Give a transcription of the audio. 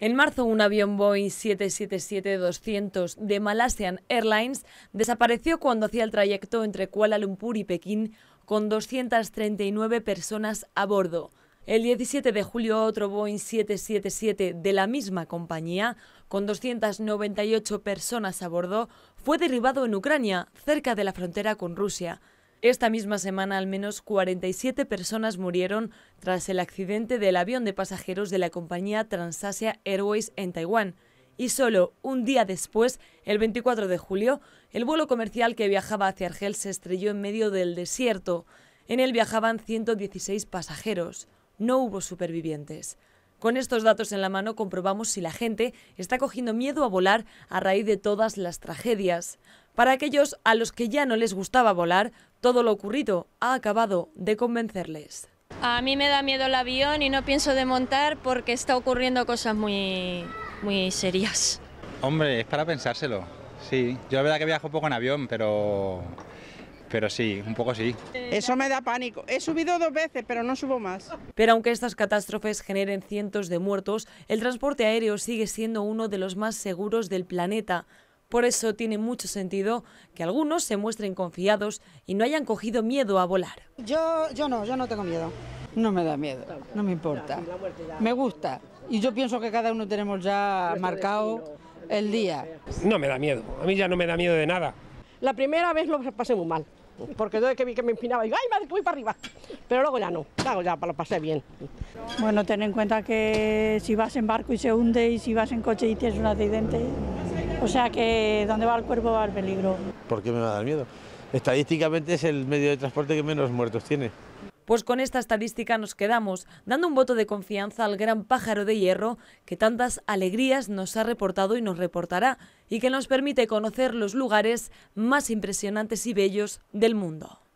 En marzo, un avión Boeing 777-200 de Malaysian Airlines desapareció cuando hacía el trayecto entre Kuala Lumpur y Pekín con 239 personas a bordo. El 17 de julio, otro Boeing 777 de la misma compañía, con 298 personas a bordo, fue derribado en Ucrania, cerca de la frontera con Rusia. Esta misma semana al menos 47 personas murieron tras el accidente del avión de pasajeros de la compañía Transasia Airways en Taiwán. Y solo un día después, el 24 de julio, el vuelo comercial que viajaba hacia Argel se estrelló en medio del desierto. En él viajaban 116 pasajeros. No hubo supervivientes. Con estos datos en la mano comprobamos si la gente está cogiendo miedo a volar a raíz de todas las tragedias. Para aquellos a los que ya no les gustaba volar, todo lo ocurrido ha acabado de convencerles. A mí me da miedo el avión y no pienso montar porque está ocurriendo cosas muy, muy serias. Hombre, es para pensárselo, sí. Yo la verdad que viajo poco en avión, pero, pero sí, un poco sí. Eso me da pánico. He subido dos veces, pero no subo más. Pero aunque estas catástrofes generen cientos de muertos, el transporte aéreo sigue siendo uno de los más seguros del planeta. Por eso tiene mucho sentido que algunos se muestren confiados y no hayan cogido miedo a volar. Yo, yo no, yo no tengo miedo. No me da miedo, no me importa. Me gusta. Y yo pienso que cada uno tenemos ya marcado el día. No me da miedo, a mí ya no me da miedo de nada. La primera vez lo pasé muy mal, porque desde que vi que me empinaba, digo, ay, que voy para arriba. Pero luego ya no, ya lo pasé bien. Bueno, ten en cuenta que si vas en barco y se hunde, y si vas en coche y tienes un accidente, o sea que donde va el cuerpo va el peligro. ¿Por qué me va a dar miedo? Estadísticamente es el medio de transporte que menos muertos tiene. Pues con esta estadística nos quedamos, dando un voto de confianza al gran pájaro de hierro que tantas alegrías nos ha reportado y nos reportará, y que nos permite conocer los lugares más impresionantes y bellos del mundo.